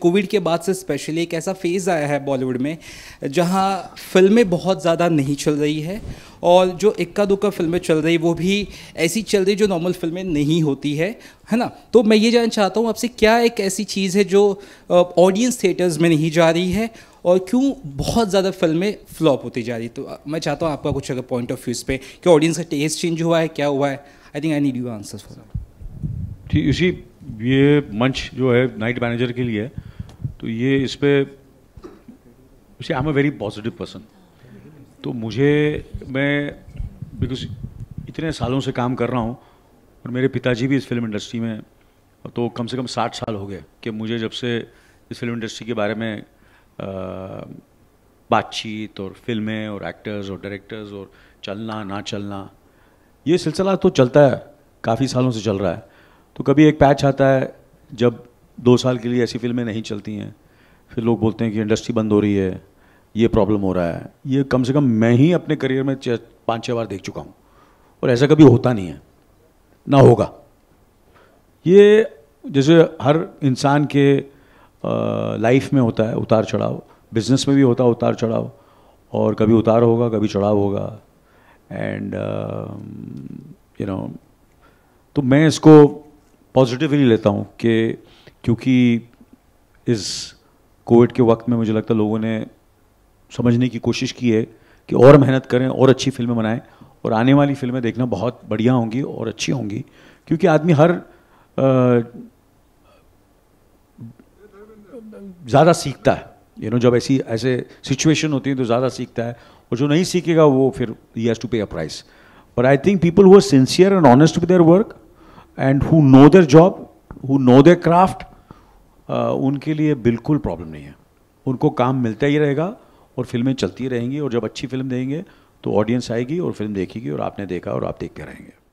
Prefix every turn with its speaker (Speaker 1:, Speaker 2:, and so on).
Speaker 1: Covid के बाद से स्पेशली एक ऐसा फेज़ आया है बॉलीवुड में जहां फिल्में बहुत ज़्यादा नहीं चल रही है और जो इक्का दुक्का फिल्में चल रही वो भी ऐसी चल रही जो नॉर्मल फिल्में नहीं होती है है ना तो मैं ये जानना चाहता हूँ आपसे क्या एक ऐसी चीज़ है जो ऑडियंस थिएटर्स में नहीं जा रही है और क्यों बहुत ज़्यादा फिल्में फ्लॉप होती जा रही तो मैं चाहता हूँ आपका कुछ अगर पॉइंट ऑफ व्यूज़ पे कि ऑडियंस का टेस्ट चेंज हुआ है क्या हुआ है I think I need you answer for
Speaker 2: ठीक इसी ये मंच जो है नाइट मैनेजर के लिए तो ये इस पर I am a very positive person तो मुझे मैं बिकॉज इतने सालों से काम कर रहा हूँ और मेरे पिताजी भी इस फिल्म इंडस्ट्री में तो कम से कम साठ साल हो गए कि मुझे जब से इस फिल्म इंडस्ट्री के बारे में बातचीत और फिल्में और एक्टर्स और डायरेक्टर्स और चलना ना चलना ये सिलसिला तो चलता है काफ़ी सालों से चल रहा है तो कभी एक पैच आता है जब दो साल के लिए ऐसी फिल्में नहीं चलती हैं फिर लोग बोलते हैं कि इंडस्ट्री बंद हो रही है ये प्रॉब्लम हो रहा है ये कम से कम मैं ही अपने करियर में पाँच छः बार देख चुका हूँ और ऐसा कभी होता नहीं है ना होगा ये जैसे हर इंसान के लाइफ में होता है उतार चढ़ाव बिजनेस में भी होता है उतार चढ़ाव और कभी उतार होगा कभी चढ़ाव होगा एंड यू नो तो मैं इसको पॉजिटिवली लेता हूँ कि क्योंकि इस कोविड के वक्त में मुझे लगता है लोगों ने समझने की कोशिश की है कि और मेहनत करें और अच्छी फिल्में बनाएं और आने वाली फिल्में देखना बहुत बढ़िया होंगी और अच्छी होंगी क्योंकि आदमी हर ज़्यादा सीखता है यू नो जब ऐसी ऐसे सिचुएशन होती है तो ज़्यादा सीखता है और जो नहीं सीखेगा वो फिर ही has to pay a price but I think people who are sincere and honest with their work and who know their job who know their craft उनके लिए बिल्कुल प्रॉब्लम नहीं है उनको काम मिलता ही रहेगा और फिल्में चलती रहेंगी और जब अच्छी फिल्म देंगे तो ऑडियंस आएगी और फिल्म देखेगी और आपने देखा और आप देखते रहेंगे